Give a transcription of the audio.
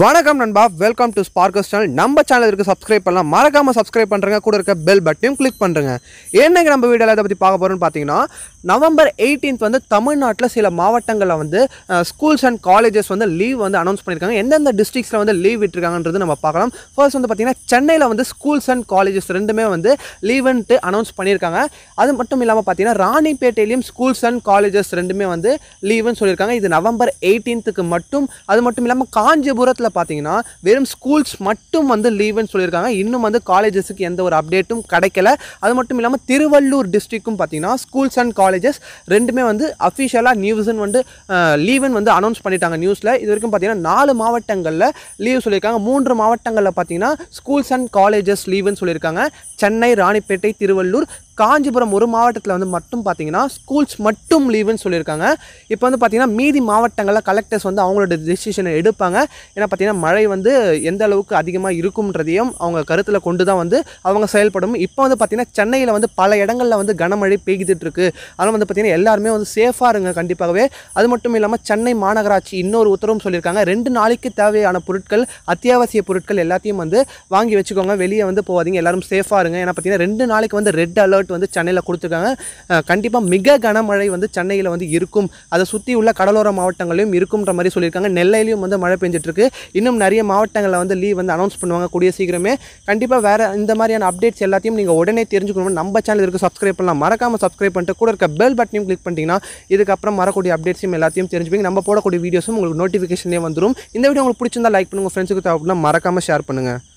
வணக்கம் நண்பா welcome to ஸ்பார்க்கஸ் channel நம்ம சேனலுக்கு சப்ஸ்கிரைப் பண்ணலாம் மறக்காமல் சப்ஸ்கிரைப் பண்ணுறங்க கூட இருக்க பெல் பட்டனையும் கிளிக் பண்ணுறங்க என்னங்க நம்ம வீடியோவில் இதை பற்றி பார்க்க போகிறோம்னு பார்த்தீங்கன்னா நவம்பர் எயிட்டீன்த் வந்து தமிழ்நாட்டில் சில மாவட்டங்களில் வந்து ஸ்கூல்ஸ் அண்ட் காலேஜஸ் வந்து லீவ் வந்து அனௌன்ஸ் பண்ணியிருக்காங்க எந்தெந்த டிஸ்ட்ரிக்ஸில் வந்து லீவ் விட்டுருக்காங்கன்றது நம்ம பார்க்கலாம் ஃபர்ஸ்ட் வந்து பார்த்தீங்கன்னா சென்னையில் வந்து ஸ்கூல்ஸ் அண்ட் காலேஜஸ் ரெண்டுமே வந்து லீவுன்ட்டு அனௌன்ஸ் பண்ணியிருக்காங்க அது மட்டும் இல்லாமல் பார்த்தீங்கன்னா ராணிப்பேட்டையிலையும் ஸ்கூல்ஸ் அண்ட் காலேஜஸ் ரெண்டுமே வந்து லீவுன்னு சொல்லியிருக்காங்க இது நவம்பர் எயிட்டீன்த்துக்கு மட்டும் அது மட்டும் இல்லாமல் காஞ்சிபுரத்தில் இடத்துல பார்த்தீங்கன்னா வெறும் ஸ்கூல்ஸ் மட்டும் வந்து லீவுன்னு சொல்லியிருக்காங்க இன்னும் வந்து காலேஜஸுக்கு எந்த ஒரு அப்டேட்டும் கிடைக்கல அது மட்டும் இல்லாமல் திருவள்ளூர் டிஸ்ட்ரிக்கும் பார்த்தீங்கன்னா ஸ்கூல்ஸ் அண்ட் காலேஜஸ் ரெண்டுமே வந்து அஃபிஷியலாக நியூஸ்ன்னு வந்து லீவுன்னு வந்து அனௌன்ஸ் பண்ணிட்டாங்க நியூஸில் இது வரைக்கும் பார்த்தீங்கன்னா நாலு மாவட்டங்களில் லீவ் சொல்லியிருக்காங்க மூன்று மாவட்டங்களில் பார்த்தீங்கன்னா ஸ்கூல்ஸ் அண்ட் காலேஜஸ் லீவுன்னு சொல்லியிருக்காங்க சென்னை ராணிப்பேட்டை திருவள்ளூர் காஞ்சிபுரம் ஒரு மாவட்டத்தில் வந்து மட்டும் பார்த்தீங்கன்னா ஸ்கூல்ஸ் மட்டும் லீவுன்னு சொல்லியிருக்காங்க இப்போ வந்து பார்த்திங்கன்னா மீதி மாவட்டங்களில் கலெக்டர்ஸ் வந்து அவங்களோட டெசிஷனை எடுப்பாங்க ஏன்னா பார்த்தீங்கன்னா மழை வந்து எந்த அளவுக்கு அதிகமாக இருக்கும்ன்றதையும் அவங்க கருத்தில் கொண்டு தான் வந்து அவங்க செயல்படும் இப்போ வந்து பார்த்திங்கன்னா சென்னையில் வந்து பல இடங்களில் வந்து கனமழை பெய்துட்டு இருக்கு அதனால் வந்து பார்த்திங்கன்னா எல்லாருமே வந்து சேஃபாக இருங்க கண்டிப்பாகவே அது மட்டும் இல்லாமல் சென்னை மாநகராட்சி இன்னொரு உத்தரவும் சொல்லியிருக்காங்க ரெண்டு நாளைக்கு தேவையான பொருட்கள் அத்தியாவசிய பொருட்கள் எல்லாத்தையும் வந்து வாங்கி வச்சுக்கோங்க வெளியே வந்து போகாதீங்க எல்லாரும் சேஃபாக இருங்க ஏன்னா பார்த்தீங்கன்னா ரெண்டு நாளைக்கு வந்து ரெட் அலர்ட் அலர்ட் வந்து சென்னையில் கொடுத்துருக்காங்க கண்டிப்பாக மிக கனமழை வந்து சென்னையில் வந்து இருக்கும் அதை சுற்றி உள்ள கடலோர மாவட்டங்களையும் இருக்கும்ன்ற மாதிரி சொல்லியிருக்காங்க நெல்லையிலையும் வந்து மழை பெஞ்சிட்ருக்கு இன்னும் நிறைய மாவட்டங்களில் வந்து லீவ் வந்து அனௌன்ஸ் பண்ணுவாங்க கூடிய சீக்கிரமே கண்டிப்பாக வேறு இந்த மாதிரியான அப்டேட்ஸ் எல்லாத்தையும் நீங்கள் உடனே தெரிஞ்சுக்கணும் நம்ம சேனல் இருக்குது சப்ஸ்கிரைப் பண்ணலாம் மறக்காமல் சப்ஸ்கிரைப் பண்ணிட்டு கூட இருக்க பெல் பட்டனையும் கிளிக் பண்ணிட்டீங்கன்னா இதுக்கப்புறம் வரக்கூடிய அப்டேட்ஸையும் எல்லாத்தையும் தெரிஞ்சுப்பீங்க நம்ம போடக்கூடிய வீடியோஸும் உங்களுக்கு நோட்டிஃபிகேஷனே வந்துடும் இந்த வீடியோ உங்களுக்கு பிடிச்சிருந்தா லைக் பண்ணுங்கள் ஃப்ரெண்ட்ஸுக்கு தேவைப்படலாம் மறக்காமல் ஷேர் பண்ணுங்கள்